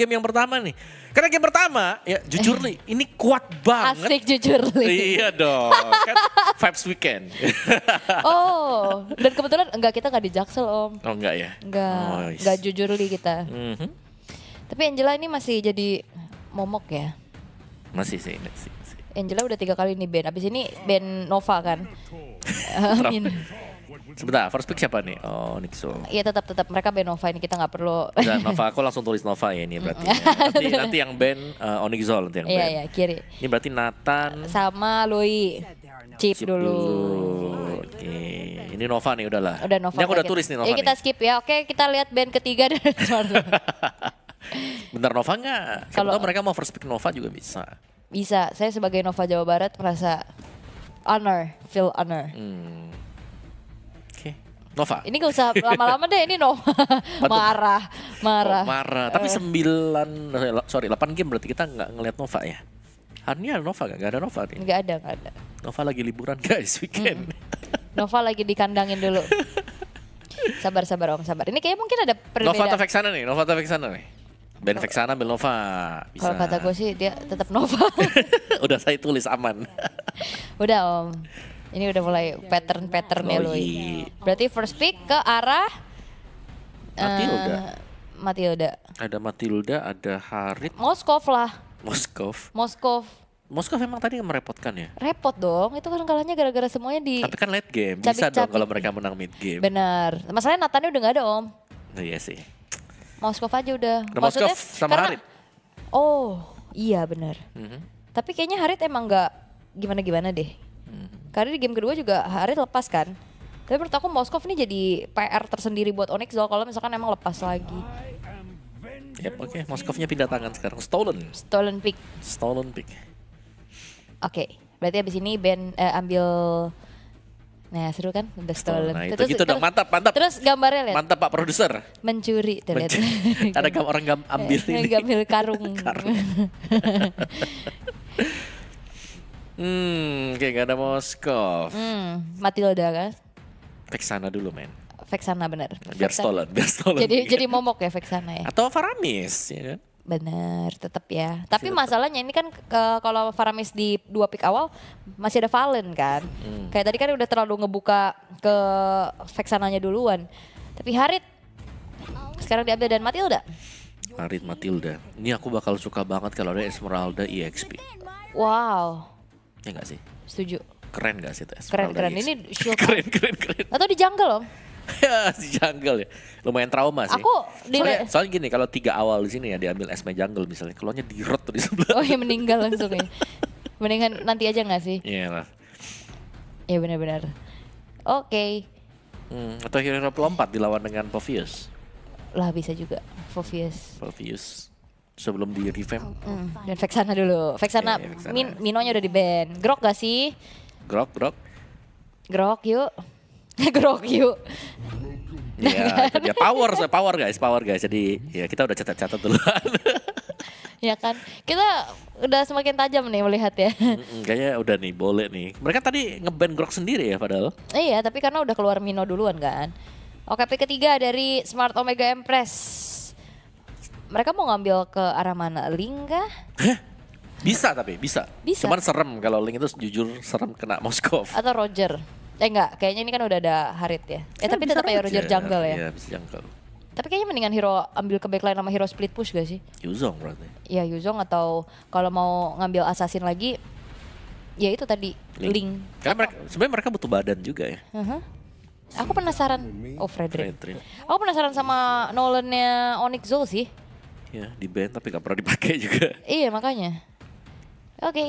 game yang pertama nih. Karena game pertama, ya jujur eh. nih, ini kuat banget. Asik jujur nih. Iya dong, kan vibes weekend. oh, dan kebetulan enggak kita enggak di Jaksel om. Oh enggak ya? Enggak, oh, enggak jujur nih kita. Mm -hmm. Tapi Angela ini masih jadi momok ya? Masih sih, masih. masih. Angela udah tiga kali nih band, abis ini band Nova kan. Amin. Sebentar, first pick siapa nih? Oh, Nixo. Iya tetap tetap mereka band Nova ini kita nggak perlu. Dan Nova aku langsung tulis Nova ya ini berarti. ya. Nanti, nanti yang band uh, eh, Onyxo nanti yang iya, band. Iya iya kiri. Ini berarti Nathan sama Louis. Chip, dulu. Oke. Okay. Ini Nova nih udahlah. Udah Nova. Ini aku udah tulis nih Nova. Ya kita skip ya. Oke, kita lihat band ketiga dan Bentar Nova enggak? Kalau mereka mau first pick Nova juga bisa. Bisa. Saya sebagai Nova Jawa Barat merasa honor, feel honor. Hmm. Nova. Ini gak usah lama-lama deh, ini Nova. marah, marah. Oh, marah. Tapi eh. sembilan, 9 sorry, delapan game berarti kita nggak ngelihat Nova ya? Hanya Nova gak? Gak ada Nova nih? Gak ada, gak ada. Nova lagi liburan guys, weekend. Mm Nova lagi dikandangin dulu. Sabar, sabar om, sabar. Ini kayak mungkin ada perbedaan. Nova atau Vexana nih? Nova atau Vexana nih? Ben Vexana, Ben Nova. Kalau kata gue sih dia tetap Nova. Udah saya tulis aman. Udah om. Ini udah mulai pattern-patternnya oh, iya. Berarti first pick ke arah Matilda. Uh, Matilda. Ada Matilda, ada Harit. Moskov lah. Moskov. Moskov. Moskov memang tadi merepotkan ya? Repot dong, itu kan kalahnya gara-gara semuanya di... Tapi kan late game, cabik, bisa dong kalau mereka menang mid game. Benar, masalahnya Nathan udah gak ada om. Oh, iya sih. Moskov aja udah. Nah, Moskov sama karena, Harit. Oh, iya benar. Mm -hmm. Tapi kayaknya Harit emang gak gimana-gimana deh. Mm -hmm. Karena di game kedua juga hari lepas kan. Tapi menurut aku Moskov ini jadi PR tersendiri buat Onyx Zol kalau misalkan emang lepas lagi. Yep, oke. Okay. Moskovnya pindah tangan sekarang. Stolen. Stolen pick. Stolen pick. Oke, okay. berarti abis ini Ben eh, ambil Nah seru kan The stolen. Nah, itu terus, gitu dong mantap mantap. Terus gambarnya lihat. Mantap pak produser. Mencuri terlihat. Mencuri. Ada orang gam ambil ini. Ngambil karung. karung. Hmm, kayak gak ada Moskov. Hmm, Matilda kan? Vexana dulu men. Vexana bener. Biar Vexana. stolen, biar stolen. Jadi jadi momok ya Vexana ya. Atau Faramis ya kan? Bener, tetap ya. Tapi masalahnya ini kan ke, kalau Faramis di dua pick awal masih ada Valen kan. Hmm. Kayak tadi kan udah terlalu ngebuka ke Vexananya duluan. Tapi Harit sekarang diambil dan Matilda. Harit Matilda. Ini aku bakal suka banget kalau ada Esmeralda EXP. Wow. Ya gak sih? Setuju. Keren gak sih itu Keren, keren. Ini show keren, keren, keren. Atau di jungle om? Ya, di jungle ya. Lumayan trauma sih. Aku di soalnya, soalnya gini kalau tiga awal di sini ya diambil esme jungle misalnya, keluarnya di rot di sebelah. Oh ya meninggal langsung ya. Mendingan nanti aja gak sih? Iya lah. Ya benar-benar. Oke. Okay. Hmm, atau Hero pelompat dilawan dengan Povius. Lah bisa juga Povius. Povius sebelum di revamp. Mm. Dan Vexana dulu. Vexana, yeah, iya, Vexana. Min Minonya udah di band. Grok gak sih? Grok, grok. Grok yuk. grok yuk. Ya, ya power, power guys, power guys. Jadi ya kita udah catat-catat duluan. ya kan, kita udah semakin tajam nih melihat ya. mm kayaknya udah nih boleh nih. Mereka tadi ngeband grok sendiri ya padahal. Iya, tapi karena udah keluar Mino duluan kan. Oke, OKP ketiga dari Smart Omega Empress mereka mau ngambil ke arah mana? Link kah? Bisa tapi, bisa. bisa. Cuman serem kalau Link itu jujur serem kena Moskov. Atau Roger. Eh enggak, kayaknya ini kan udah ada Harit ya. Eh ya, tapi tetap ya Roger jungle ya. Iya, bisa jungle. Tapi kayaknya mendingan hero ambil ke backline sama hero split push gak sih? Yuzong berarti. Iya Yuzong atau kalau mau ngambil assassin lagi, ya itu tadi link. link. Karena mereka, sebenarnya mereka butuh badan juga ya. Uh -huh. Aku penasaran. Hmm. Oh Frederick. Frederick. Aku penasaran sama nolan Nolannya Onyx Zul sih ya di band tapi gak pernah dipakai juga iya makanya oke okay.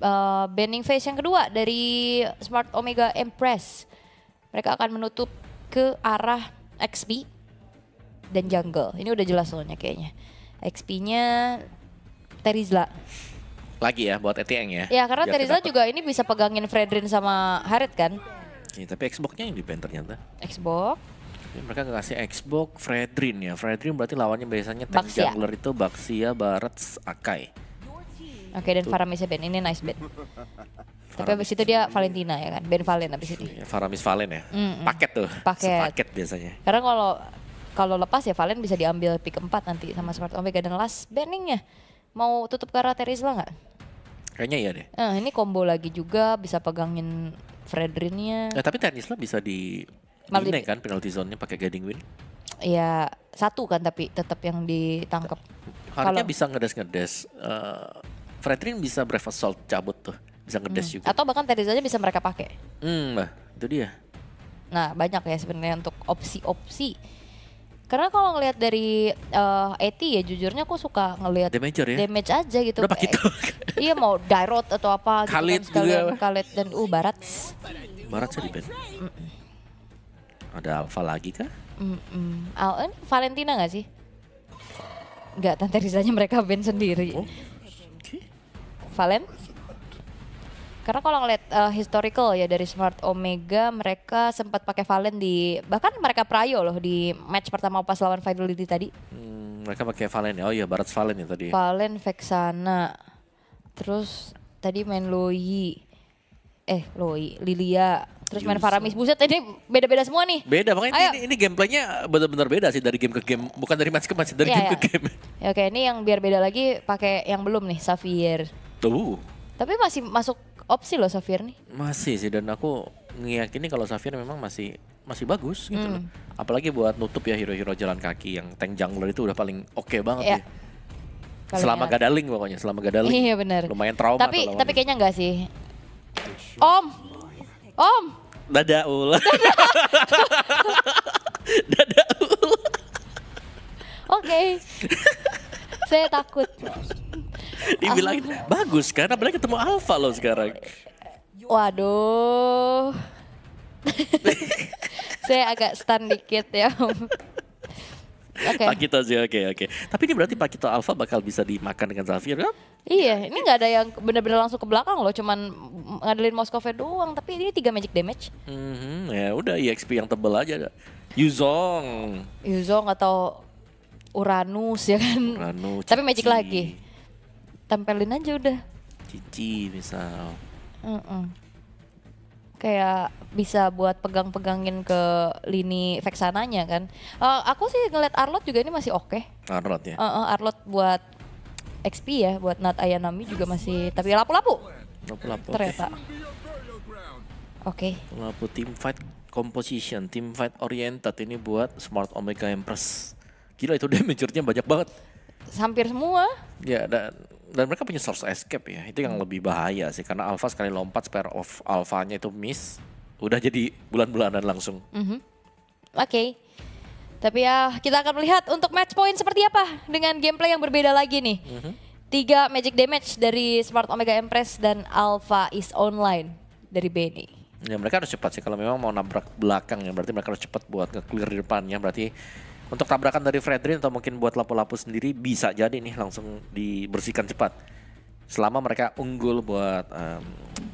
uh, eh, banding face yang kedua dari Smart Omega Empress mereka akan menutup ke arah xp dan Jungle ini udah jelas soalnya kayaknya XP-nya Terizla lagi ya buat Etieng ya. Ya karena Terizla juga ini bisa pegangin Fredrin sama Harit kan. Ya, tapi Xbox-nya yang di band ternyata. Xbox mereka mereka kasih Xbox Fredrin ya. Fredrin berarti lawannya biasanya tank Baxia. Ya? jungler itu Baxia, ya, Barat, Akai. Oke, okay, dan Faramisnya Ben. Ini nice Ben. Tapi abis itu dia Valentina ya kan, Ben Valen abis itu. Iya, Faramis Valen ya, mm -mm. paket tuh, paket. paket biasanya. Karena kalau kalau lepas ya Valen bisa diambil pick 4 nanti sama Smart Omega dan last banningnya. Mau tutup ke arah Terisla nggak? Kayaknya iya deh. Nah, ini combo lagi juga bisa pegangin Fredrinnya. Eh, tapi tapi Terisla bisa di Malip. Ini kan penalti zone-nya pakai guiding win. Iya, satu kan tapi tetap yang ditangkap. Harusnya Kalo... bisa ngedes-ngedes. Uh, eh, Fredrin bisa Brave Assault cabut tuh. Bisa ngedes hmm. juga. Atau bahkan Teresa aja bisa mereka pakai. Hmm, bah itu dia. Nah, banyak ya sebenarnya untuk opsi-opsi. Karena kalau ngelihat dari uh, eh, AT ya jujurnya aku suka ngelihat damage, ya? damage aja gitu. Berapa gitu? Iya mau dirot atau apa Khalid gitu kan juga. Khalid dan uh Barat. Barat sih di band. Mm -mm. Ada Alfa lagi kah? Mm -mm. Al Valentina gak sih? Nggak, Tante Rizanya mereka band sendiri. Oh. Valen? Karena kalau ngeliat uh, historical ya dari Smart Omega mereka sempat pakai Valen di bahkan mereka prayo loh di match pertama pas lawan Fidelity tadi. Hmm, mereka pakai Valen ya. Oh iya Barat Valen ya tadi. Valen Vexana. Terus tadi main Loi. Eh, Loi, Lilia Terus iya main Faramis. Buset ini beda-beda semua nih. Beda, makanya Ayo. ini, ini gameplaynya benar-benar beda sih dari game ke game. Bukan dari match ke match, dari yeah, game yeah. ke iya. game. Ya, Oke, ini yang biar beda lagi pakai yang belum nih, Safir. Tuh. Tapi masih masuk opsi loh Safir nih. Masih sih, dan aku ngiyakini kalau Safir memang masih masih bagus gitu mm. loh. Apalagi buat nutup ya hero-hero jalan kaki yang tank jungler itu udah paling oke okay banget yeah. ya. selama gak pokoknya, selama gadaling. Iya benar. Lumayan trauma. Tapi tapi kayaknya enggak sih. Om, Om. Dada ulah. Dada. Dada Oke. Saya takut. Dibilang ah. bagus kan, apalagi ketemu Alfa loh sekarang. Waduh. Saya agak stun dikit ya Om. Okay. Pakito sih, oke okay, oke. Okay. Tapi ini berarti Pakito Alfa bakal bisa dimakan dengan Zafir kan? Iya, iya, ini nggak ada yang benar-benar langsung ke belakang loh, cuman ngadelin Moskova doang. Tapi ini tiga magic damage. Mm-hmm, ya udah EXP yang tebel aja. Yuzong. Yuzong atau Uranus ya kan. Uranus. Tapi magic lagi. Tempelin aja udah. Cici misal. Mm-mm. Kayak bisa buat pegang-pegangin ke lini vexananya kan. Uh, aku sih ngeliat Arlot juga ini masih oke. Okay. Arlot ya. Uh, uh, Arlot buat XP ya buat Nat Ayanami juga masih tapi lapu-lapu. Lapu-lapu. Ternyata. Oke. Okay. Lapu tim fight composition, tim fight oriented ini buat Smart Omega Empress. Gila itu damage nya banyak banget. Hampir semua. Ya, dan dan mereka punya source escape ya. Itu yang lebih bahaya sih karena alpha sekali lompat spare of alfanya itu miss, udah jadi bulan-bulanan langsung. Mm -hmm. Oke. Okay. Tapi ya kita akan melihat untuk match point seperti apa dengan gameplay yang berbeda lagi nih. Mm -hmm. Tiga magic damage dari Smart Omega Empress dan Alpha is Online dari Benny. Ya mereka harus cepat sih kalau memang mau nabrak belakang ya berarti mereka harus cepat buat nge-clear di ya berarti untuk tabrakan dari Fredrin atau mungkin buat lapu-lapu sendiri bisa jadi nih langsung dibersihkan cepat selama mereka unggul buat um,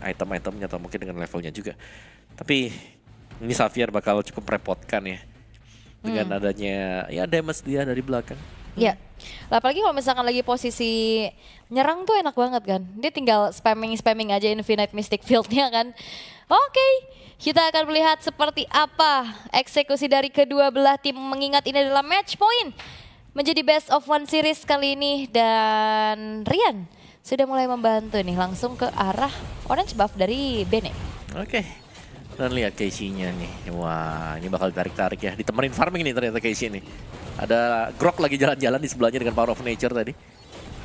item-itemnya atau mungkin dengan levelnya juga tapi ini Xavier bakal cukup merepotkan ya dengan hmm. adanya ya damage dia dari belakang. Iya. Hmm. apalagi kalau misalkan lagi posisi nyerang tuh enak banget kan. Dia tinggal spamming-spamming aja Infinite Mystic Field-nya kan. Oke, okay. kita akan melihat seperti apa eksekusi dari kedua belah tim mengingat ini adalah match point menjadi best of one series kali ini dan Rian sudah mulai membantu nih langsung ke arah orange buff dari Bene. Oke. Okay. Dan lihat Casey-nya nih. Wah, ini bakal ditarik-tarik ya. Ditemenin farming nih ternyata Casey ini. Ada Grok lagi jalan-jalan di sebelahnya dengan Power of Nature tadi.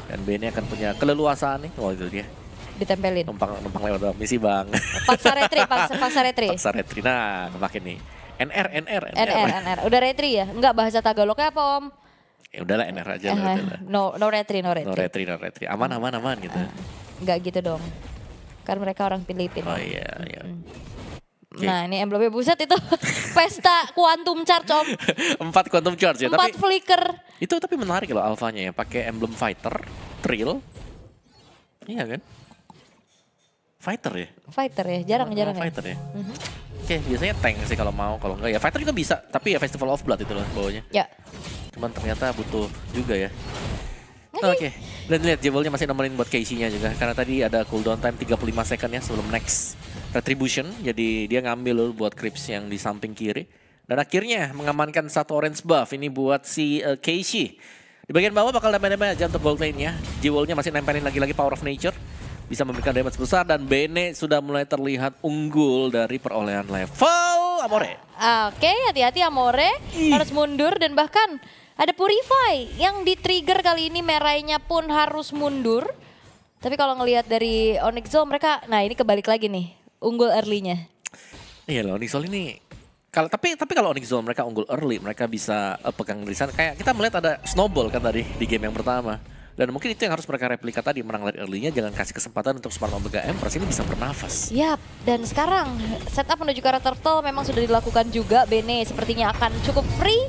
Dan Benny akan punya keleluasaan nih. Wah, itu dia ditempelin. Numpang numpang lewat dalam misi bang. Paksa retri, paksa, paksa retri. Paksa retri, nah kemakin nih. NR, NR, NR. NR, NR. Udah retri ya? Enggak bahasa Tagalognya apa om? Ya udahlah NR aja Uh, No, no retri, no retri. No retri, no retri. Aman, aman, aman gitu. Uh, enggak gitu dong. Kan mereka orang Filipina. Oh iya, iya. Mm -hmm. Okay. Nah ini envelope ya, buset itu pesta quantum charge om. Empat quantum charge ya. Empat tapi, flicker. Itu tapi menarik loh alfanya ya. Pakai emblem fighter, trill. Iya kan? Fighter ya? Fighter ya, jarang-jarang Fighter ya? ya? Mm -hmm. Oke, okay, biasanya tank sih kalau mau, kalau enggak ya. Fighter juga bisa, tapi ya Festival of Blood itu loh bawahnya. Ya. Cuman ternyata butuh juga ya. Oke, okay. dan lihat jebolnya masih nomorin buat Casey-nya juga karena tadi ada cooldown time 35 second ya sebelum next retribution. Jadi dia ngambil buat creeps yang di samping kiri dan akhirnya mengamankan satu orange buff ini buat si uh, Casey. Di bagian bawah bakal damage-damage aja untuk gold lane-nya. Jewelnya masih nempelin lagi-lagi Power of Nature. Bisa memberikan damage besar dan Bene sudah mulai terlihat unggul dari perolehan level Amore. Oke, okay, hati-hati Amore. Ih. Harus mundur dan bahkan ada Purify yang di-trigger kali ini merahnya pun harus mundur. Tapi kalau ngelihat dari Onyx Zol mereka, nah ini kebalik lagi nih, unggul early-nya. Iya loh, Onyx Zol ini kalau tapi tapi kalau Onyx Zone mereka unggul early, mereka bisa uh, pegang lisan. Kayak kita melihat ada snowball kan tadi di game yang pertama. Dan mungkin itu yang harus mereka replika tadi, menang dari early-nya jangan kasih kesempatan untuk Smart Omega Empress ini bisa bernafas. Yap, dan sekarang setup menuju karakter Turtle memang sudah dilakukan juga, Bene sepertinya akan cukup free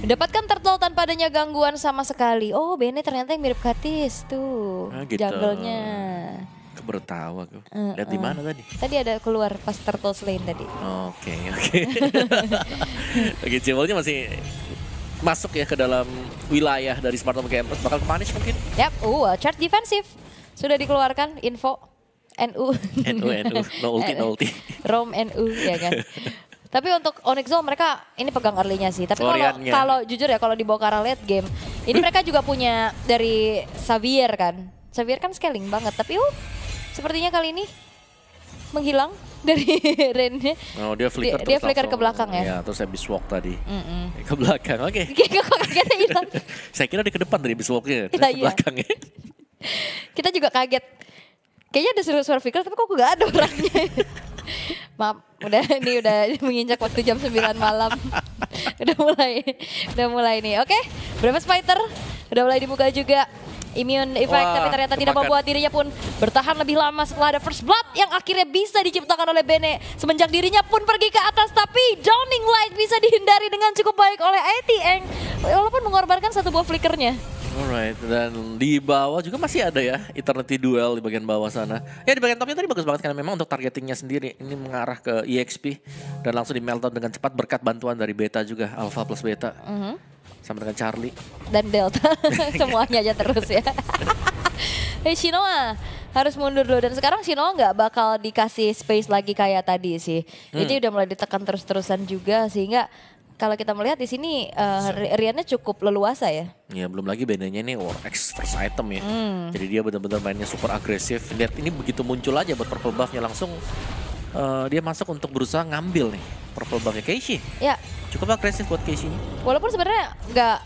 Dapatkan turtle tanpa adanya gangguan sama sekali. Oh, Bene ternyata yang mirip Katis tuh. Nah, gitu. Jungle-nya. Kebertawa Uh, eh, Lihat di eh. mana tadi? Tadi ada keluar pas turtle slain tadi. Oke, oke. oke, jewelnya masih masuk ya ke dalam wilayah dari Home Campus. Bakal punish mungkin? Yap, uh, charge defensif. Sudah dikeluarkan info. NU. NU, NU. No ulti, no ulti. Rom NU, ya kan. Tapi untuk Onyx mereka ini pegang early-nya sih. Tapi kalau kalau jujur ya kalau dibawa ke late game, ini hmm. mereka juga punya dari Xavier kan. Xavier kan scaling banget, tapi uh, sepertinya kali ini menghilang dari Rennya. Oh, dia flicker dia, dia flicker ke belakang ya. Iya, terus saya walk tadi. Mm -mm. Ke belakang. Oke. Okay. hilang. Gitu? Saya kira di ke depan dari biswalknya. walknya, iya, iya. belakang ya. Kita juga kaget. Kayaknya ada suara-suara flicker tapi kok gak ada orangnya maaf udah ini udah menginjak waktu jam 9 malam udah mulai udah mulai nih oke okay. berapa spider udah mulai dibuka juga immune effect Wah, tapi ternyata kepakan. tidak membuat dirinya pun bertahan lebih lama setelah ada first blood yang akhirnya bisa diciptakan oleh Bene semenjak dirinya pun pergi ke atas tapi downing light bisa dihindari dengan cukup baik oleh ATN. walaupun mengorbankan satu buah flickernya Alright, dan di bawah juga masih ada ya Eternity Duel di bagian bawah sana. Ya di bagian topnya tadi bagus banget karena memang untuk targetingnya sendiri ini mengarah ke EXP dan langsung di meltdown dengan cepat berkat bantuan dari Beta juga, Alpha plus Beta. Mm -hmm. Sama dengan Charlie. Dan Delta, semuanya aja terus ya. Hei Shinoa, harus mundur dulu dan sekarang Shinoa nggak bakal dikasih space lagi kayak tadi sih. Hmm. Jadi udah mulai ditekan terus-terusan juga sehingga kalau kita melihat di sini uh, Riannya cukup leluasa ya. Iya, belum lagi bedanya ini war X item ya. Hmm. Jadi dia benar-benar mainnya super agresif. Lihat ini begitu muncul aja buat purple buffnya langsung uh, dia masuk untuk berusaha ngambil nih purple buffnya Keishi. Ya. Cukup agresif buat Keishi. Walaupun sebenarnya nggak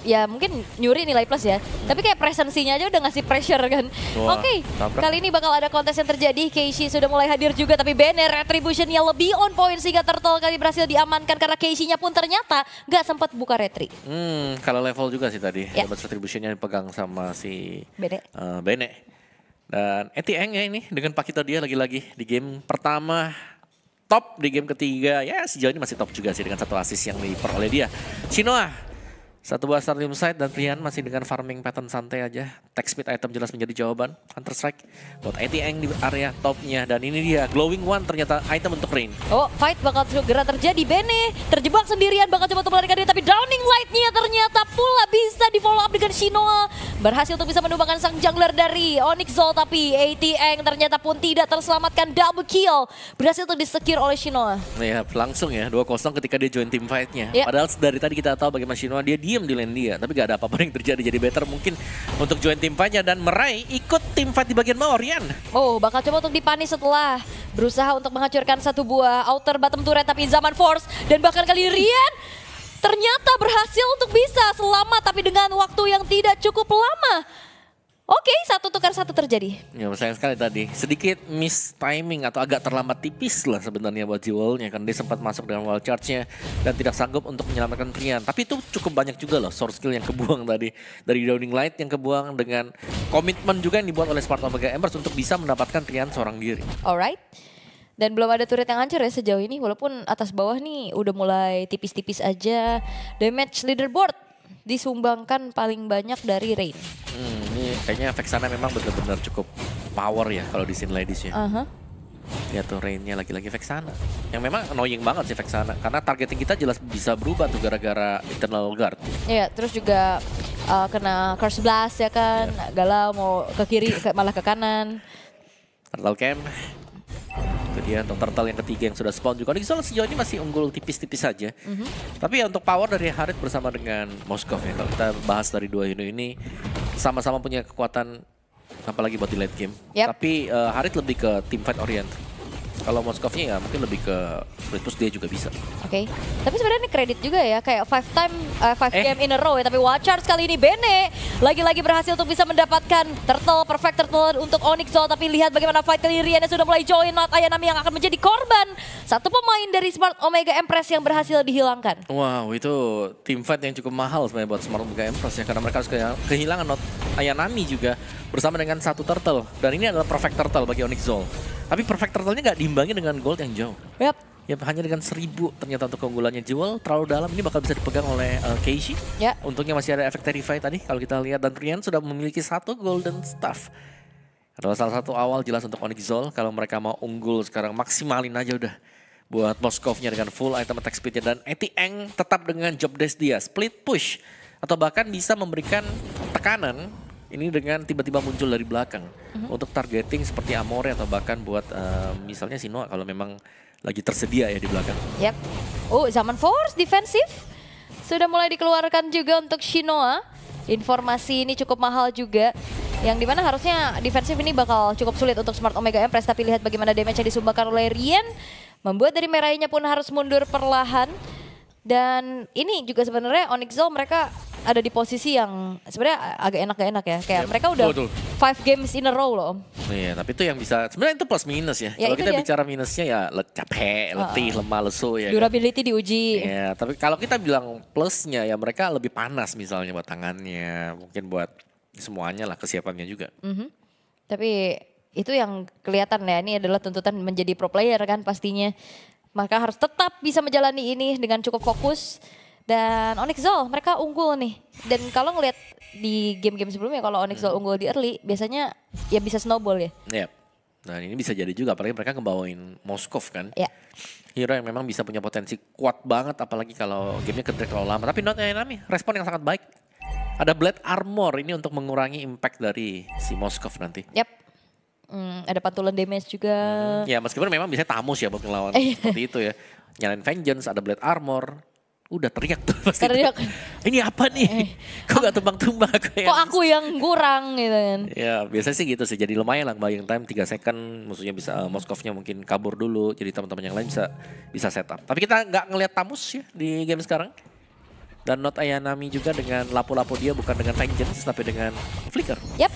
ya mungkin nyuri nilai plus ya. Tapi kayak presensinya aja udah ngasih pressure kan. Oke, okay, kali ini bakal ada kontes yang terjadi. Keishi sudah mulai hadir juga tapi Banner retributionnya lebih on point sehingga Turtle kali berhasil diamankan karena Keishi-nya pun ternyata gak sempat buka retri. Hmm, kalau level juga sih tadi. Ya. Dapat retributionnya dipegang sama si Bene. Uh, Bene. Dan Etieng ya ini dengan Pakito dia lagi-lagi di game pertama top di game ketiga ya sejauh ini masih top juga sih dengan satu asis yang diperoleh dia. Shinoa satu buah start side dan Prian masih dengan farming pattern santai aja. Tech speed item jelas menjadi jawaban. Counter Strike buat ATN di area topnya. Dan ini dia, Glowing One ternyata item untuk Rain. Oh, fight bakal segera terjadi. Bene terjebak sendirian, bakal coba untuk melarikan diri. Tapi Drowning Light-nya ternyata pula ah, bisa di follow up dengan Shinoa. Berhasil untuk bisa menumbangkan sang jungler dari Onyx Zol. Tapi ATN ternyata pun tidak terselamatkan double kill. Berhasil untuk disekir oleh Shinoa. Iya, langsung ya 2-0 ketika dia join team fight-nya. Yep. Ya. Padahal dari tadi kita tahu bagaimana Shinoa dia, di diem di lane dia. Tapi gak ada apa-apa yang terjadi. Jadi better mungkin untuk join tim fight dan meraih ikut tim fight di bagian bawah, Rian. Oh, bakal coba untuk dipanis setelah berusaha untuk menghancurkan satu buah outer bottom turret. Tapi zaman force dan bahkan kali Rian ternyata berhasil untuk bisa selamat tapi dengan waktu yang tidak cukup lama. Oke, okay, satu tukar satu terjadi. Ya, sayang sekali tadi. Sedikit miss timing atau agak terlambat tipis lah sebenarnya buat Jewelnya. Kan dia sempat masuk dengan wall charge-nya dan tidak sanggup untuk menyelamatkan Prian. Tapi itu cukup banyak juga loh source skill yang kebuang tadi. Dari Downing Light yang kebuang dengan komitmen juga yang dibuat oleh Spartan Omega Embers untuk bisa mendapatkan Prian seorang diri. Alright. Dan belum ada turret yang hancur ya sejauh ini. Walaupun atas bawah nih udah mulai tipis-tipis aja. Damage leaderboard disumbangkan paling banyak dari Rain. Hmm, ini kayaknya efek sana memang benar-benar cukup power ya kalau di scene ladies ya. Uh -huh. Ya tuh Rainnya lagi-lagi Vexana. Yang memang annoying banget sih Vexana. Karena targeting kita jelas bisa berubah tuh gara-gara internal guard. Iya, terus juga uh, kena curse blast ya kan. Ya. Galau mau ke kiri ke, malah ke kanan. Turtle Camp itu dia untuk turtle yang ketiga yang sudah spawn juga. Nixon sejauh ini masih unggul tipis-tipis saja. -tipis mm -hmm. Tapi ya untuk power dari Harith bersama dengan Moskov ya. Kalau kita bahas dari dua unit ini sama-sama punya kekuatan apalagi buat di late game. Yep. Tapi uh, eh, Harith lebih ke team fight oriented kalau Moskovnya ya mungkin lebih ke split dia juga bisa. Oke. Okay. Tapi sebenarnya ini kredit juga ya kayak five time uh, five eh. game in a row ya tapi Watchers kali ini Bene lagi-lagi berhasil untuk bisa mendapatkan turtle perfect turtle untuk Onyx Zol tapi lihat bagaimana fight kali ini Riana sudah mulai join Not Ayanami yang akan menjadi korban satu pemain dari Smart Omega Empress yang berhasil dihilangkan. Wow, itu tim fight yang cukup mahal sebenarnya buat Smart Omega Empress ya karena mereka harus kehilangan Not Ayanami juga bersama dengan satu turtle dan ini adalah perfect turtle bagi Onyx Zol. Tapi perfect turtle-nya nggak diimbangi dengan gold yang jauh. Yap. Ya hanya dengan seribu ternyata untuk keunggulannya Jewel terlalu dalam ini bakal bisa dipegang oleh uh, eh, Keishi. Ya. Untungnya masih ada efek Terrify tadi kalau kita lihat dan Rian sudah memiliki satu golden staff. Adalah salah satu awal jelas untuk Onyx Zol kalau mereka mau unggul sekarang maksimalin aja udah buat Moskovnya dengan full item attack speednya dan Eti Eng tetap dengan job desk dia split push atau bahkan bisa memberikan tekanan ini dengan tiba-tiba muncul dari belakang mm -hmm. untuk targeting seperti Amore atau bahkan buat uh, misalnya Sinoa kalau memang lagi tersedia ya di belakang. Yap. Oh, zaman force defensif sudah mulai dikeluarkan juga untuk Shinoa. Informasi ini cukup mahal juga. Yang dimana harusnya defensif ini bakal cukup sulit untuk Smart Omega Empress. Tapi lihat bagaimana damage yang disumbangkan oleh Rian. Membuat dari merahnya pun harus mundur perlahan. Dan ini juga sebenarnya Onyx mereka ada di posisi yang sebenarnya agak enak gak enak ya. Kayak yeah. mereka udah Betul. five games in a row loh. Iya, Iya, tapi itu yang bisa sebenarnya itu plus minus ya. ya kalau kita dia. bicara minusnya ya le, capek, letih, uh, lemah, lesu ya. Kan? Durability kan? diuji. Iya, tapi kalau kita bilang plusnya ya mereka lebih panas misalnya buat tangannya, mungkin buat semuanya lah kesiapannya juga. Mm -hmm. Tapi itu yang kelihatan ya ini adalah tuntutan menjadi pro player kan pastinya. Maka harus tetap bisa menjalani ini dengan cukup fokus dan Onyx Zol mereka unggul nih dan kalau ngelihat di game-game sebelumnya kalau Onyx Zol hmm. unggul di early biasanya ya bisa snowball ya yep. nah ini bisa jadi juga apalagi mereka ngebawain Moskov kan ya. hero yang memang bisa punya potensi kuat banget apalagi kalau gamenya kedrek terlalu lama tapi not Nami respon yang sangat baik ada blade armor ini untuk mengurangi impact dari si Moskov nanti yep Hmm, ada pantulan damage juga. Hmm, ya meskipun memang bisa tamus ya buat ngelawan seperti itu ya. Nyalain vengeance, ada blade armor, udah teriak tuh pasti. Teriak. Ini apa nih? Eh, Kok gak tumbang-tumbang ya? Kok yang... aku yang kurang gitu kan? Ya biasanya sih gitu sih. Jadi lumayan lah buying time tiga second. Maksudnya bisa uh, Moskovnya mungkin kabur dulu. Jadi teman-teman yang lain bisa bisa setup. Tapi kita nggak ngelihat Tamus ya di game sekarang. Dan Not Ayanami juga dengan lapo-lapo dia bukan dengan Vengeance tapi dengan Flicker. yep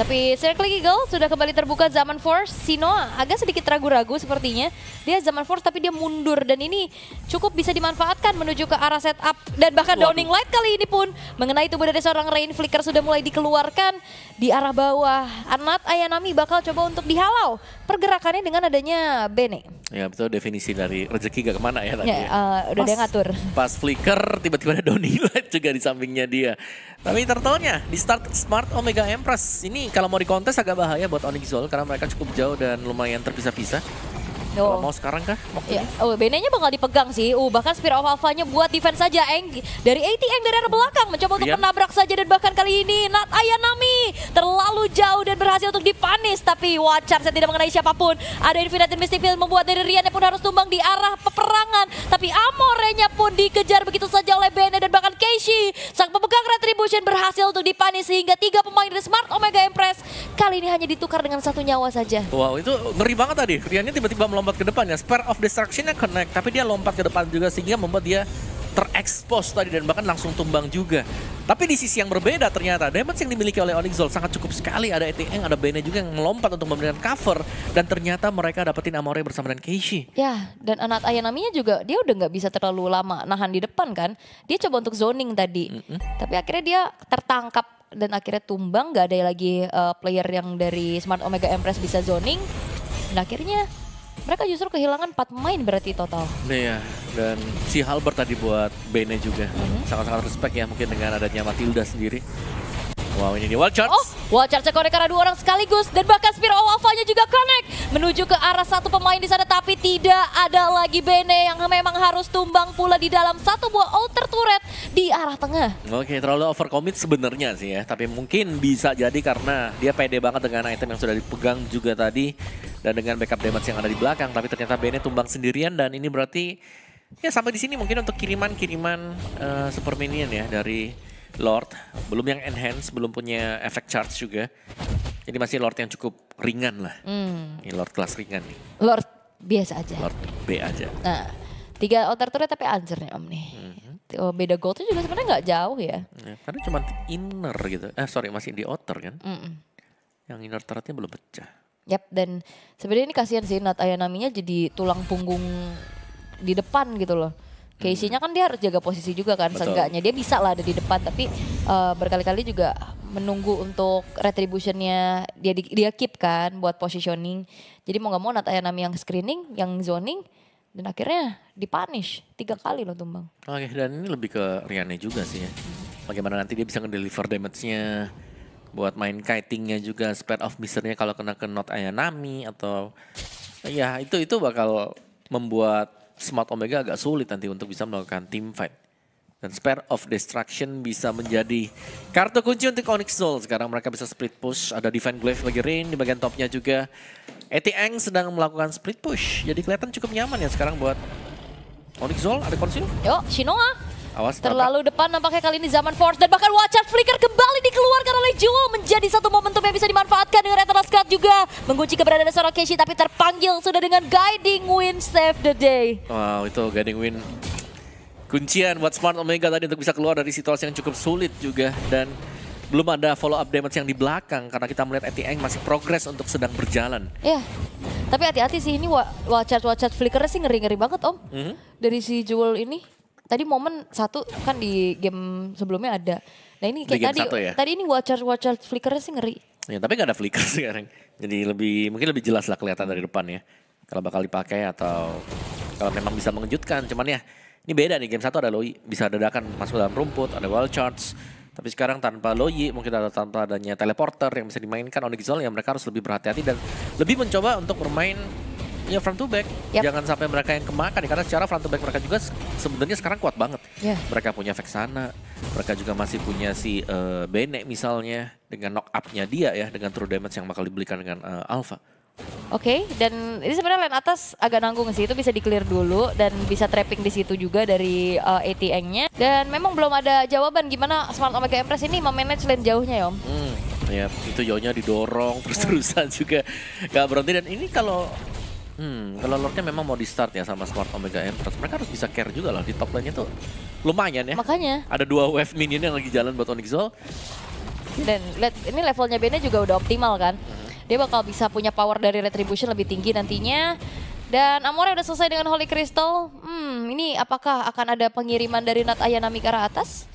tapi Circle Eagle sudah kembali terbuka zaman Force. Sinoa agak sedikit ragu-ragu sepertinya. Dia zaman Force tapi dia mundur dan ini cukup bisa dimanfaatkan menuju ke arah setup. Dan bahkan Waduh. Downing Light kali ini pun mengenai tubuh dari seorang Rain Flicker sudah mulai dikeluarkan di arah bawah. Anat Ayanami bakal coba untuk dihalau pergerakannya dengan adanya Bene. Ya betul definisi dari rezeki gak kemana ya tadi. Ya, uh, udah pas, dia ngatur. Pas flicker tiba-tiba ada Downing Light juga di sampingnya dia. Tapi turtle di start Smart Omega Empress. Ini kalau mau dikontes agak bahaya buat Onyx Zol karena mereka cukup jauh dan lumayan terpisah-pisah. Oh. Kalau mau sekarang kah? Waktunya? Ya. Oh, benenya bakal dipegang sih. Uh, bahkan Spear of Alpha-nya buat defense saja. Eng dari ATM dari arah belakang mencoba untuk iya. menabrak saja dan bahkan kali ini Nat Ayanami terlalu jauh dan berhasil untuk dipanis tapi Wacar saya tidak mengenai siapapun. Ada Infinite Mystic Field membuat dari Rian pun harus tumbang di arah peperangan tapi Amorenya pun dikejar begitu saja oleh Bene dan bahkan Keishi. Sang pemegang Retribution berhasil untuk dipanis sehingga tiga pemain dari Smart Omega Empress kali ini hanya ditukar dengan satu nyawa saja. Wow, itu ngeri banget tadi. Riannya tiba-tiba melompat lompat ke depan ya. Spare of Destruction-nya connect, tapi dia lompat ke depan juga sehingga membuat dia terekspos tadi dan bahkan langsung tumbang juga. Tapi di sisi yang berbeda ternyata damage yang dimiliki oleh Zol sangat cukup sekali. Ada ETN, ada Bane juga yang melompat untuk memberikan cover dan ternyata mereka dapetin Amore bersama dengan Keishi. Ya, dan Anat Ayanaminya juga dia udah nggak bisa terlalu lama nahan di depan kan. Dia coba untuk zoning tadi. Mm -hmm. Tapi akhirnya dia tertangkap dan akhirnya tumbang. Gak ada lagi uh, player yang dari Smart Omega Empress bisa zoning. Dan akhirnya mereka justru kehilangan 4 main berarti total. Iya, dan si Halbert tadi buat Bane juga. Mm-hmm. Sangat-sangat mm -hmm. respect ya mungkin dengan adanya Matilda sendiri. Wow, ini dia wild charge. Oh, wild charge connect karena dua orang sekaligus. Dan bahkan Spear of juga connect. Menuju ke arah satu pemain di sana. Tapi tidak ada lagi Bene yang memang harus tumbang pula di dalam satu buah outer turret di arah tengah. Oke, okay, terlalu overcommit sebenarnya sih ya. Tapi mungkin bisa jadi karena dia pede banget dengan item yang sudah dipegang juga tadi. Dan dengan backup damage yang ada di belakang. Tapi ternyata Bene tumbang sendirian dan ini berarti... Ya sampai di sini mungkin untuk kiriman-kiriman uh, Super Minion ya dari Lord, belum yang enhance, belum punya efek charge juga. Jadi masih Lord yang cukup ringan lah. Hmm. Ini Lord kelas ringan nih. Lord biasa aja. Lord B aja. Nah, tiga outer turret tapi anjir nih Om nih. Hmm. Oh, beda gold juga sebenarnya nggak jauh ya. ya. Karena cuma inner gitu. Eh sorry masih di outer kan. Mm Yang inner turretnya belum pecah. Yap dan sebenarnya ini kasihan sih Nat Ayanaminya jadi tulang punggung di depan gitu loh Casey-nya kan dia harus jaga posisi juga kan seenggaknya dia bisa lah ada di depan tapi uh, berkali-kali juga menunggu untuk retributionnya dia di, dia keep kan buat positioning jadi mau gak mau Nami yang screening yang zoning dan akhirnya dipunish tiga kali loh tumbang. Oke dan ini lebih ke Riane juga sih ya. Bagaimana nanti dia bisa ngedeliver damage-nya buat main kitingnya juga spread of misernya kalau kena ke not Ayanami atau ya itu itu bakal membuat Smart Omega agak sulit nanti untuk bisa melakukan team fight. Dan Spare of Destruction bisa menjadi kartu kunci untuk Onyx Soul. Sekarang mereka bisa split push. Ada Divine Glaive lagi Rain di bagian topnya juga. Etiang sedang melakukan split push. Jadi kelihatan cukup nyaman ya sekarang buat Onyx Soul. Ada konsil? Yuk, Shinoa Awas, Terlalu apa? depan nampaknya kali ini zaman Force dan bahkan Watcher Flicker kembali dikeluarkan oleh Jewel menjadi satu momentum yang bisa dimanfaatkan dengan Eternal Scout juga mengunci keberadaan seorang Keshi tapi terpanggil sudah dengan Guiding wind Save the Day. Wow itu Guiding wind kuncian buat Smart Omega tadi untuk bisa keluar dari situasi yang cukup sulit juga dan belum ada follow up damage yang di belakang karena kita melihat Etieng masih progres untuk sedang berjalan. Iya. Tapi hati-hati sih ini watch wa charge flickernya sih ngeri-ngeri banget om. Mm -hmm. Dari si Jewel ini tadi momen satu kan di game sebelumnya ada. Nah ini kayak tadi, ya? tadi ini watcher watcher flickernya sih ngeri. Ya, tapi nggak ada flicker sekarang. Jadi lebih mungkin lebih jelas lah kelihatan dari depan ya. Kalau bakal dipakai atau kalau memang bisa mengejutkan. Cuman ya ini beda nih game satu ada Loi bisa dadakan masuk dalam rumput, ada wall charge. Tapi sekarang tanpa Loyi, mungkin ada tanpa adanya teleporter yang bisa dimainkan Onigizol yang mereka harus lebih berhati-hati dan lebih mencoba untuk bermain punya front to back. Yep. Jangan sampai mereka yang kemakan karena secara front to back mereka juga sebenarnya sekarang kuat banget. Yeah. Mereka punya Vexana, mereka juga masih punya si uh, Bene misalnya dengan knock up-nya dia ya dengan true damage yang bakal dibelikan dengan uh, Alpha. Oke, okay, dan ini sebenarnya lane atas agak nanggung sih, itu bisa di-clear dulu dan bisa trapping di situ juga dari uh, eh, ATN-nya. Dan memang belum ada jawaban gimana Smart Omega Empress ini memanage lane jauhnya, Om. Hmm, ya, itu jauhnya didorong terus-terusan hmm. juga. Gak berhenti dan ini kalau Hmm, kalau Lordnya memang mau di start ya sama Smart Omega Empress. Mereka harus bisa care juga lah di top lane-nya tuh lumayan ya. Makanya. Ada dua wave minion yang lagi jalan buat Onyx Zol. Dan let, ini levelnya Bene juga udah optimal kan. Hmm. Dia bakal bisa punya power dari Retribution lebih tinggi nantinya. Dan Amore udah selesai dengan Holy Crystal. Hmm, ini apakah akan ada pengiriman dari Nat Ayanami ke arah atas?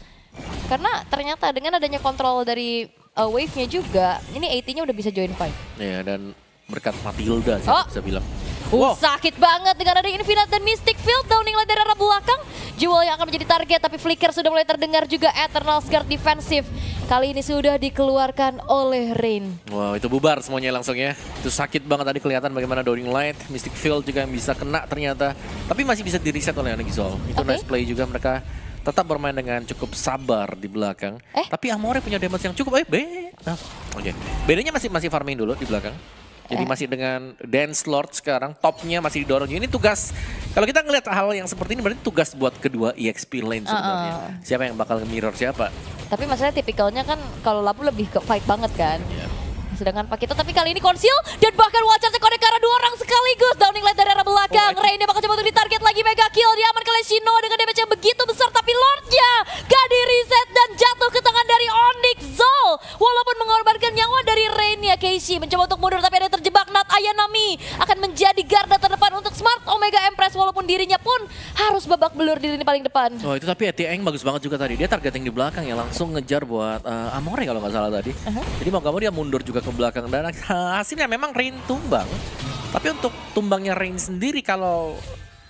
Karena ternyata dengan adanya kontrol dari uh, wave-nya juga, ini AT-nya udah bisa join fight. Iya, dan berkat Matilda sih oh. bisa bilang. Uh, Sakit banget dengan ada Infinite dan Mystic Field downing line dari arah belakang. Jewel yang akan menjadi target tapi Flicker sudah mulai terdengar juga Eternal Guard defensif Kali ini sudah dikeluarkan oleh Rain. Wow itu bubar semuanya langsung ya. Itu sakit banget tadi kelihatan bagaimana dawning Light, Mystic Field juga yang bisa kena ternyata. Tapi masih bisa di reset oleh Anegizol. Itu okay. nice play juga mereka tetap bermain dengan cukup sabar di belakang. Eh? Tapi Amore punya damage yang cukup. Eh, B. Nah, Oke. Okay. Bedanya masih masih farming dulu di belakang. Jadi eh. masih dengan Dance Lord sekarang topnya masih didorong. Ini tugas kalau kita ngelihat hal yang seperti ini berarti tugas buat kedua EXP lane sebenarnya. Uh -uh. Siapa yang bakal mirror siapa? Tapi masalahnya tipikalnya kan kalau Labu lebih ke fight banget kan. Yeah. Sedangkan Kito, tapi kali ini konsil dan bahkan wajar sekonek karena dua orang sekaligus. Downing light dari arah belakang. Oh, dia bakal coba untuk ditarget lagi mega kill. Dia aman kali Shino dengan damage yang begitu besar tapi Lordnya gak di reset dan jatuh ke tangan dari Onyx Zol. Walaupun mengorbankan nyawa dari ya Casey mencoba untuk mundur tapi ataupun dirinya pun harus babak belur di lini paling depan. oh, itu tapi Etieng bagus banget juga tadi. Dia targeting di belakang ya langsung ngejar buat uh, Amore kalau nggak salah tadi. Uh -huh. Jadi mau gak mau dia mundur juga ke belakang dan hasilnya memang Rain tumbang. Tapi untuk tumbangnya Rain sendiri kalau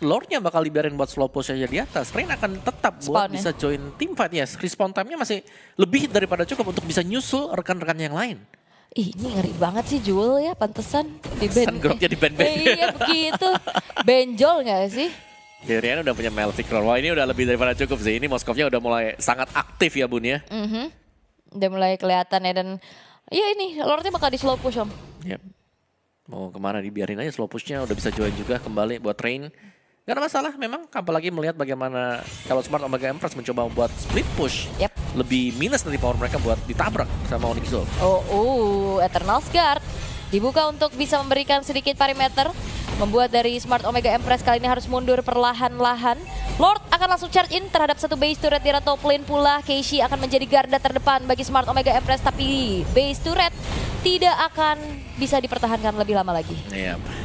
Lordnya bakal dibiarin buat slow push aja di atas. Rain akan tetap buat Spawn, ya. bisa ya? join team fight. Yes, respon time-nya masih lebih daripada cukup untuk bisa nyusul rekan-rekan yang lain ini ngeri banget sih jual ya, pantesan di band. Pantesan grupnya di band-band. Eh, iya begitu. Benjol gak sih? Iya, Rian udah punya Melvick Roll. Wah ini udah lebih daripada cukup sih. Ini Moskovnya udah mulai sangat aktif ya Bun ya. Mm -hmm. Udah mulai kelihatan ya dan iya ini Lordnya bakal di slow push Om. Yep. Iya. Mau kemana dibiarin aja slow pushnya udah bisa join juga kembali buat train. Gak ada masalah, memang apalagi melihat bagaimana kalau Smart Omega Empress mencoba membuat split push yep. lebih minus dari power mereka buat ditabrak sama Onyx Zone. Oh, oh, Eternal Guard dibuka untuk bisa memberikan sedikit parameter membuat dari Smart Omega Empress kali ini harus mundur perlahan-lahan. Lord akan langsung charge in terhadap satu base turret di top lane pula. Keishi akan menjadi garda terdepan bagi Smart Omega Empress tapi base turret tidak akan bisa dipertahankan lebih lama lagi. Yep iya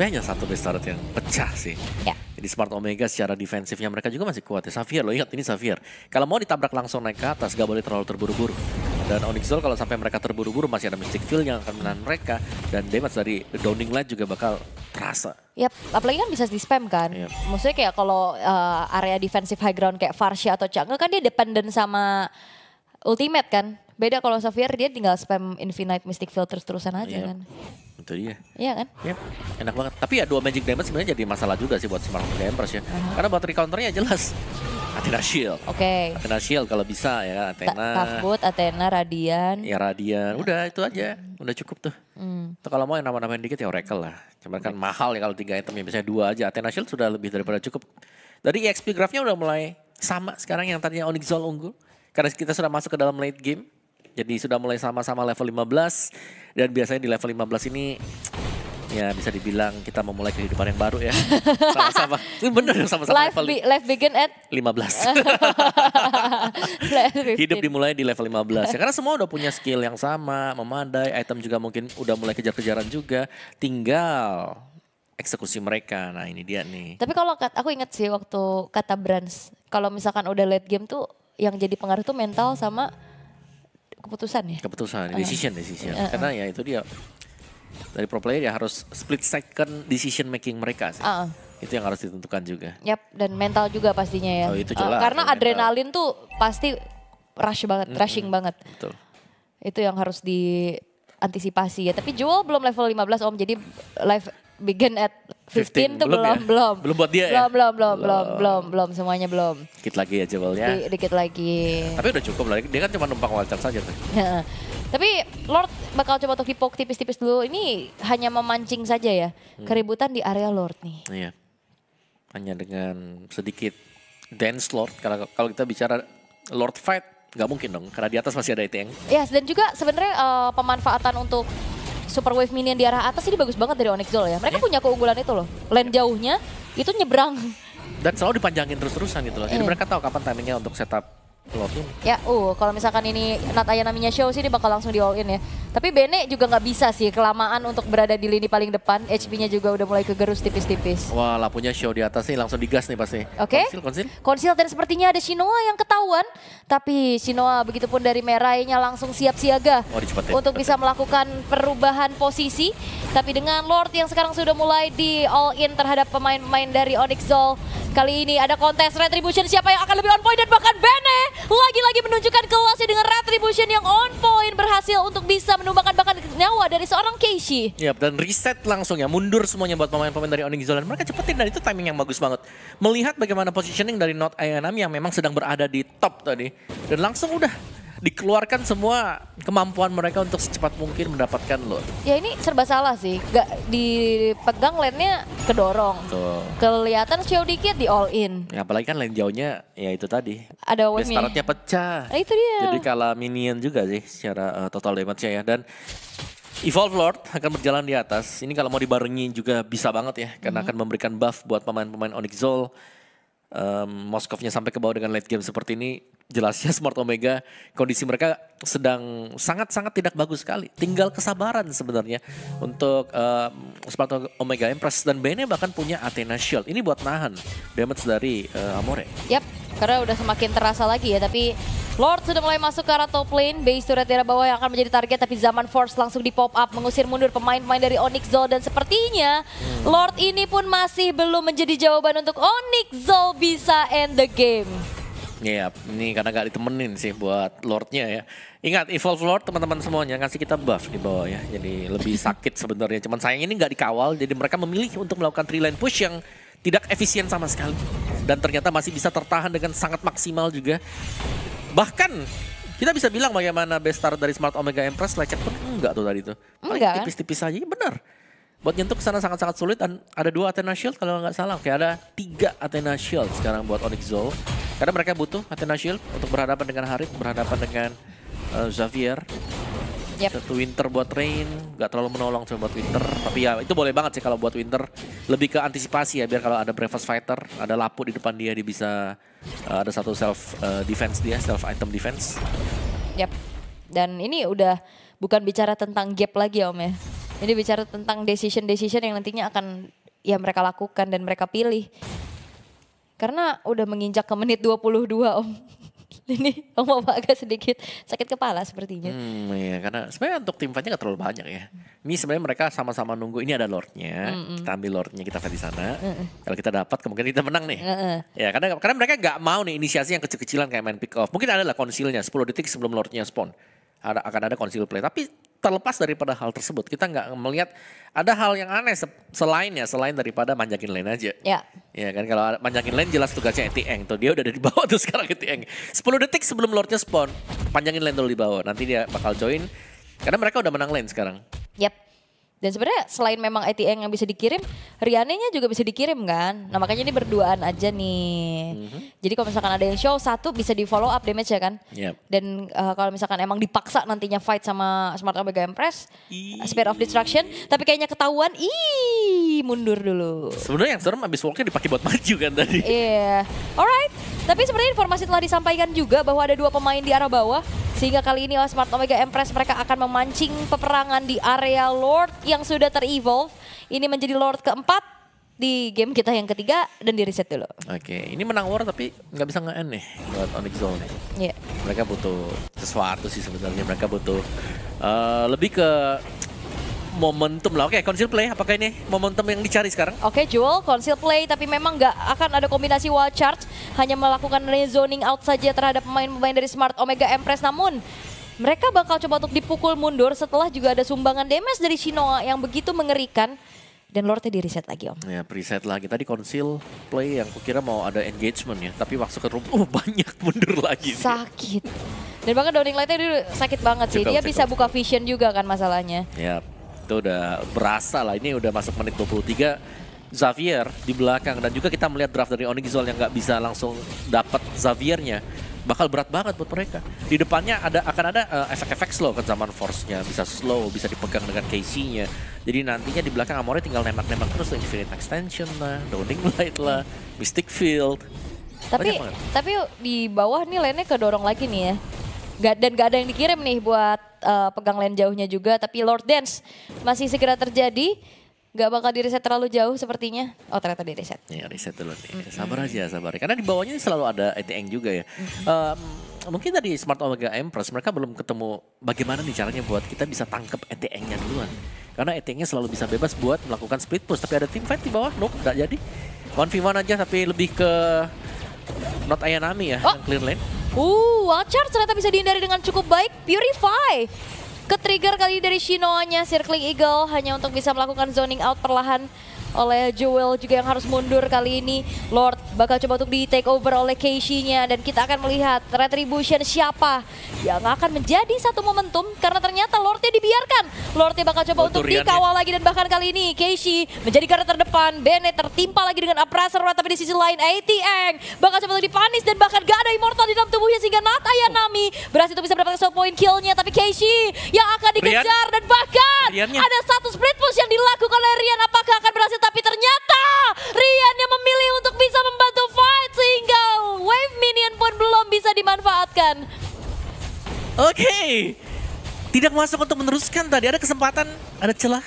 sebenarnya hanya satu Bestard yang pecah sih. Ya. Jadi Smart Omega secara defensifnya mereka juga masih kuat ya. Xavier lo ingat ini Xavier. Kalau mau ditabrak langsung naik ke atas, gak boleh terlalu terburu-buru. Dan Onyx Zol kalau sampai mereka terburu-buru masih ada Mystic Field yang akan menahan mereka. Dan damage dari Downing Light juga bakal terasa. Yap, apalagi kan bisa di-spam kan. Yep. Maksudnya kayak kalau uh, area defensif high ground kayak Farsha atau Chang'e kan dia dependent sama ultimate kan. Beda kalau Xavier dia tinggal spam Infinite Mystic Field terus-terusan aja yep. kan. Itu ya, Iya kan? Yep. Iya, enak banget. Tapi ya dua Magic Damage sebenarnya jadi masalah juga sih buat Smart Empress ya. Uh -huh. Karena baterai counternya ya jelas. Athena Shield. Oke. Okay. Athena Shield kalau bisa ya Athena. Tafbut, Athena, Radian. Ya Radian. Udah itu aja. Udah cukup tuh. Hmm. Tuh kalau mau yang nama yang dikit ya Oracle lah. Cuman kan mahal ya kalau tiga item ya biasanya dua aja. Athena Shield sudah lebih daripada cukup. Dari EXP grafnya udah mulai sama sekarang yang tadinya Onyx Zol unggul. Karena kita sudah masuk ke dalam late game. Jadi sudah mulai sama-sama level 15 dan biasanya di level 15 ini ya bisa dibilang kita memulai kehidupan yang baru ya. Sama-sama. Benar bener ya, sama-sama life level. Be, life begin at 15. Hidup dimulai di level 15 ya. Karena semua udah punya skill yang sama, memadai, item juga mungkin udah mulai kejar-kejaran juga. Tinggal eksekusi mereka. Nah, ini dia nih. Tapi kalau aku ingat sih waktu kata Brands, kalau misalkan udah late game tuh yang jadi pengaruh tuh mental sama keputusan ya? Keputusan, decision, decision. Uh, uh. Karena ya itu dia dari pro player ya harus split second decision making mereka sih. Uh. Itu yang harus ditentukan juga. Yap, dan mental juga pastinya ya. Oh, itu jelas. Uh, karena adrenalin mental. tuh pasti rush banget, mm -hmm. rushing banget. Betul. Itu yang harus diantisipasi ya. Tapi Jewel belum level 15 Om, jadi live begin at 15, 15 tuh belum, belum ya? belum belum buat dia belum, ya belum belum oh. belum belum belum semuanya belum dikit lagi ya jewelnya Di, dikit lagi tapi udah cukup lah dia kan cuma numpang wajar saja tuh ya. tapi Lord bakal coba untuk dipok tipis-tipis dulu ini hanya memancing saja ya hmm. keributan di area Lord nih iya hanya dengan sedikit dance Lord kalau kalau kita bicara Lord fight nggak mungkin dong karena di atas masih ada yang... Yes dan juga sebenarnya uh, pemanfaatan untuk Super Wave Minion di arah atas ini bagus banget dari Onyx Zol ya. Mereka yeah. punya keunggulan itu loh. Lane jauhnya itu nyebrang. Dan selalu dipanjangin terus-terusan gitu loh. Jadi iya. mereka tahu kapan timingnya untuk setup Ya, uh, kalau misalkan ini Nat namanya show sih dia bakal langsung di all in ya. Tapi Bene juga nggak bisa sih kelamaan untuk berada di lini paling depan. HP-nya juga udah mulai kegerus tipis-tipis. Wah, lapunya show di atas nih langsung digas nih pasti. Oke. Okay. Konsil, konsil. Konsil dan sepertinya ada Shinoa yang ketahuan. Tapi Shinoa begitupun dari merahnya langsung siap siaga oh, untuk bisa melakukan perubahan posisi. Tapi dengan Lord yang sekarang sudah mulai di all in terhadap pemain-pemain dari Onyx Zol. Kali ini ada kontes Retribution siapa yang akan lebih on point dan bahkan Bene lagi-lagi menunjukkan kelasnya dengan retribution yang on point berhasil untuk bisa menumbangkan bahkan nyawa dari seorang Keishi. Yap, dan reset langsung ya, mundur semuanya buat pemain-pemain dari Onyx Zolan. Mereka cepetin dan itu timing yang bagus banget. Melihat bagaimana positioning dari Not Ayanami yang memang sedang berada di top tadi. Dan langsung udah dikeluarkan semua kemampuan mereka untuk secepat mungkin mendapatkan Lord. Ya ini serba salah sih. Gak dipegang lane-nya kedorong. Tuh. Kelihatan show dikit di all in. Ya, apalagi kan lane jauhnya ya itu tadi. Ada wave startnya pecah. Nah, itu dia. Jadi kalah minion juga sih secara uh, total damage-nya ya. Dan Evolve Lord akan berjalan di atas. Ini kalau mau dibarengi juga bisa banget ya, karena -hmm. akan memberikan buff buat pemain-pemain Onyx Zol. Um, Moskovnya sampai ke bawah dengan late game seperti ini jelasnya Smart Omega kondisi mereka sedang sangat-sangat tidak bagus sekali. Tinggal kesabaran sebenarnya untuk uh, Smart Omega Empress dan Bene bahkan punya Athena Shield. Ini buat nahan damage dari uh, Amore. Yap, karena udah semakin terasa lagi ya tapi Lord sudah mulai masuk ke arah top lane, base turret di arah bawah yang akan menjadi target tapi Zaman Force langsung di pop up mengusir mundur pemain-pemain dari Onyx Zol dan sepertinya hmm. Lord ini pun masih belum menjadi jawaban untuk Onyx Zol bisa end the game. Iya, yep, ini karena gak ditemenin sih buat Lordnya ya. Ingat, Evolve Lord teman-teman semuanya ngasih kita buff di bawah ya. Jadi lebih sakit sebenarnya. Cuman sayang ini gak dikawal, jadi mereka memilih untuk melakukan three lane push yang tidak efisien sama sekali. Dan ternyata masih bisa tertahan dengan sangat maksimal juga. Bahkan kita bisa bilang bagaimana bestar dari Smart Omega Empress lecet pun enggak tuh tadi tuh. Paling kan? tipis-tipis aja, benar buat nyentuh kesana sangat-sangat sulit dan ada dua Athena Shield kalau nggak salah. Oke, ada tiga Athena Shield sekarang buat Onyx Zone. Karena mereka butuh Athena Shield untuk berhadapan dengan Harith, berhadapan dengan uh, Xavier. Yep. Satu Winter buat Rain, nggak terlalu menolong coba buat Winter. Tapi ya itu boleh banget sih kalau buat Winter. Lebih ke antisipasi ya, biar kalau ada Bravest Fighter, ada lapu di depan dia, dia bisa uh, ada satu self uh, defense dia, self item defense. Yap. Dan ini udah bukan bicara tentang gap lagi ya, Om ya. Ini bicara tentang decision-decision yang nantinya akan ya mereka lakukan dan mereka pilih. Karena udah menginjak ke menit 22 Om. Ini Om mau agak sedikit sakit kepala sepertinya. Hmm, iya, karena sebenarnya untuk tim fightnya gak terlalu banyak ya. Ini sebenarnya mereka sama-sama nunggu ini ada lordnya, mm -mm. kita ambil lordnya kita fight di sana. Mm -mm. Kalau kita dapat kemungkinan kita menang nih. Mm -mm. Ya karena karena mereka nggak mau nih inisiasi yang kecil-kecilan kayak main pick off. Mungkin ada lah konsilnya 10 detik sebelum lordnya spawn. Ada, akan ada konsil play. Tapi terlepas daripada hal tersebut kita nggak melihat ada hal yang aneh selain ya selain daripada manjakin lane aja. Ya. Ya kan kalau manjakin lane jelas tugasnya Etieng tuh dia udah ada di bawah tuh sekarang Etieng. 10 detik sebelum Lordnya spawn panjangin lane dulu di bawah nanti dia bakal join karena mereka udah menang lane sekarang. yep dan sebenarnya selain memang ETN yang bisa dikirim, Riannya juga bisa dikirim kan. Nah makanya ini berduaan aja nih. Mm-hmm. Jadi kalau misalkan ada yang show satu bisa di follow up damage ya kan. Yep. Dan uh, kalau misalkan emang dipaksa nantinya fight sama Smart Omega Empress, Iii. Spirit of Destruction, tapi kayaknya ketahuan, ih mundur dulu. Sebenarnya yang serem abis walknya dipakai buat maju kan tadi. Iya, yeah. alright. Tapi sebenarnya informasi telah disampaikan juga bahwa ada dua pemain di arah bawah. Sehingga kali ini oleh Smart Omega Empress mereka akan memancing peperangan di area Lord yang sudah ter-evolve. Ini menjadi Lord keempat di game kita yang ketiga dan di reset dulu. Oke, okay. ini menang war tapi nggak bisa nge nih buat Onyx Zone Iya. Yeah. Mereka butuh sesuatu sih sebenarnya. Mereka butuh uh, lebih ke momentum lah. Oke, okay, conceal play. Apakah ini momentum yang dicari sekarang? Oke, okay, Jewel, conceal play. Tapi memang nggak akan ada kombinasi wall charge. Hanya melakukan rezoning out saja terhadap pemain-pemain dari Smart Omega Empress. Namun, mereka bakal coba untuk dipukul mundur setelah juga ada sumbangan damage dari Shinoa yang begitu mengerikan. Dan Lordnya di reset lagi om. Ya reset lagi. Tadi konsil play yang kukira mau ada engagement ya. Tapi masuk ke room, oh banyak mundur lagi. Sakit. Dan bahkan Downing Lightnya dulu sakit banget sih. Dia bisa buka vision juga kan masalahnya. Ya itu udah berasa lah. Ini udah masuk menit 23. Xavier di belakang dan juga kita melihat draft dari Onigizol yang nggak bisa langsung dapat Xaviernya bakal berat banget buat mereka. Di depannya ada akan ada efek eh, efek-efek slow kan zaman force-nya, bisa slow, bisa dipegang dengan KC-nya. Jadi nantinya di belakang Amore tinggal nembak-nembak terus Infinite Extension lah, Dawning Light lah, Mystic Field. Tapi tapi di bawah nih lane-nya kedorong lagi nih ya. Gak, dan gak ada yang dikirim nih buat uh, pegang lane jauhnya juga. Tapi Lord Dance masih segera terjadi. Gak bakal direset terlalu jauh sepertinya. Oh ternyata direset. Ya reset dulu nih. Mm Sabar aja, sabar. Karena di bawahnya selalu ada ETN juga ya. Mm um, mungkin tadi Smart Omega M Plus mereka belum ketemu bagaimana nih caranya buat kita bisa tangkap ETN-nya duluan. Karena ETN-nya selalu bisa bebas buat melakukan split push. Tapi ada tim fight di bawah, nope, gak jadi. One v 1 aja tapi lebih ke not Ayanami ya, oh. yang clear lane. Uh, wild charge ternyata bisa dihindari dengan cukup baik. Purify Ketrigger kali ini dari Shinoanya, Circling Eagle hanya untuk bisa melakukan zoning out perlahan oleh Joel juga yang harus mundur kali ini. Lord bakal coba untuk di take over oleh Keishi-nya dan kita akan melihat retribution siapa yang akan menjadi satu momentum karena ternyata Lordnya dibiarkan. Lordnya bakal coba oh, untuk dikawal lagi dan bahkan kali ini Keishi menjadi karena terdepan. Bennett tertimpa lagi dengan Appraiser tapi di sisi lain ATN bakal coba untuk dipanis dan bahkan gak ada Immortal di dalam tubuhnya sehingga nataya Nami berhasil untuk bisa mendapatkan soul point kill-nya tapi Keishi yang akan dikejar Rian. dan bahkan Riannya. ada satu split push yang dilakukan oleh Rian apakah akan berhasil tapi ternyata Rian yang memilih untuk bisa mem membantu fight sehingga wave minion pun belum bisa dimanfaatkan. Oke, okay. tidak masuk untuk meneruskan tadi ada kesempatan, ada celah.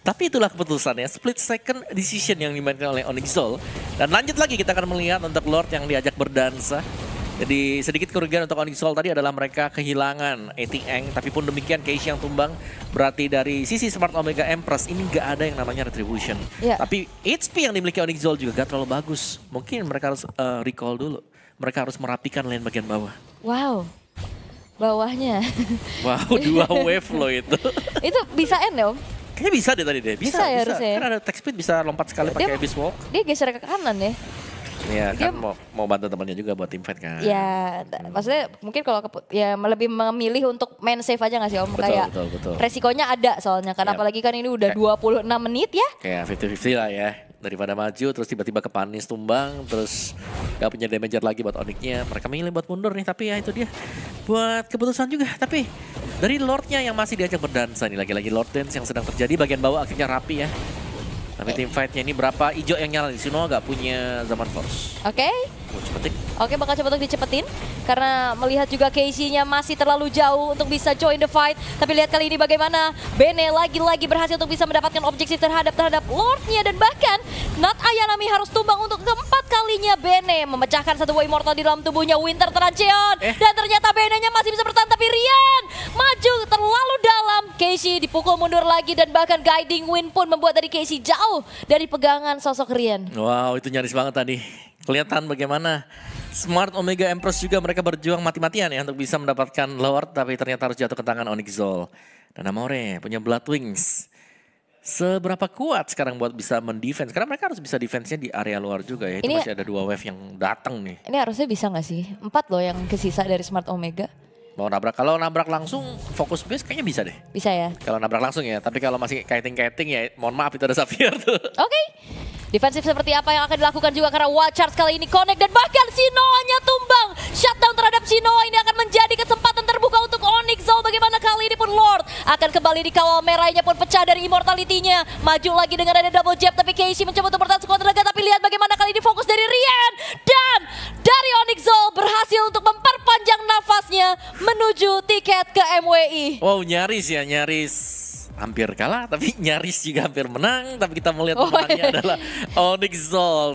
Tapi itulah keputusannya, split second decision yang dimainkan oleh Onyx Dan lanjut lagi kita akan melihat untuk Lord yang diajak berdansa. Jadi sedikit kerugian untuk Onyx Soul tadi adalah mereka kehilangan Eating Eng. Tapi pun demikian case yang tumbang. Berarti dari sisi Smart Omega Empress ini gak ada yang namanya Retribution. Yeah. Tapi HP yang dimiliki Onyx Soul juga gak terlalu bagus. Mungkin mereka harus uh, recall dulu. Mereka harus merapikan lain bagian bawah. Wow. Bawahnya. Wow, dua wave loh itu. itu bisa end ya Om? Kayaknya bisa deh tadi deh. Bisa, bisa ya bisa. harusnya. Ya? Karena ada tech speed bisa lompat sekali pakai Abyss Walk. Dia geser ke kanan ya. Iya, kan mau mau bantu temannya juga buat tim fight kan. Iya, hmm. maksudnya mungkin kalau ya lebih memilih untuk main safe aja nggak sih Om? Betul, kayak betul, betul. resikonya ada soalnya kan yep. Iya. apalagi kan ini udah Kay 26 menit ya. Kayak 50-50 lah ya. Daripada maju terus tiba-tiba ke panis tumbang terus gak punya damage lagi buat Oniknya. Mereka milih buat mundur nih tapi ya itu dia buat keputusan juga tapi dari Lordnya yang masih diajak berdansa nih lagi-lagi Lord Dance yang sedang terjadi bagian bawah akhirnya rapi ya tapi tim fightnya ini berapa hijau yang nyala di sini Sino gak punya zaman force. Oke. Okay. Oke, okay, bakal coba untuk dicepetin karena melihat juga KC-nya masih terlalu jauh untuk bisa join the fight. Tapi lihat kali ini bagaimana Bene lagi-lagi berhasil untuk bisa mendapatkan objektif terhadap terhadap Lord-nya dan bahkan Nat Ayanami harus tumbang untuk keempat kalinya Bene memecahkan satu Immortal di dalam tubuhnya Winter Trancheon eh. dan ternyata bene nya masih bisa bertahan tapi Rian di dipukul mundur lagi dan bahkan guiding win pun membuat dari Casey jauh dari pegangan sosok Rian. Wow, itu nyaris banget tadi. Kelihatan bagaimana Smart Omega Empress juga mereka berjuang mati-matian ya untuk bisa mendapatkan lower, tapi ternyata harus jatuh ke tangan Onyx Zol. Dan Amore punya Blood Wings. Seberapa kuat sekarang buat bisa mendefense? Karena mereka harus bisa defense-nya di area luar juga ya. Itu masih ada dua wave yang datang nih. Ini harusnya bisa gak sih? Empat loh yang kesisa dari Smart Omega mau nabrak. Kalau nabrak langsung fokus base kayaknya bisa deh. Bisa ya. Kalau nabrak langsung ya, tapi kalau masih kaiting-kaiting ya mohon maaf itu ada Safir tuh. Oke. Okay. Defensif seperti apa yang akan dilakukan juga karena Wildcard kali ini connect dan bahkan si nya tumbang. Shutdown terhadap si Noah ini akan menjadi kesempatan terbuka untuk Onyx Bagaimana kali ini pun Lord akan kembali di kawal merahnya pun pecah dari immortality-nya. Maju lagi dengan ada double jab tapi Casey mencoba untuk bertahan sekuat tenaga tapi lihat bagaimana kali ini fokus dari Rian dan dari Onyx berhasil untuk memperpanjang nafasnya menuju tiket ke MWI. Wow nyaris ya nyaris hampir kalah tapi nyaris juga hampir menang tapi kita melihat oh, iya. adalah Onyx Zol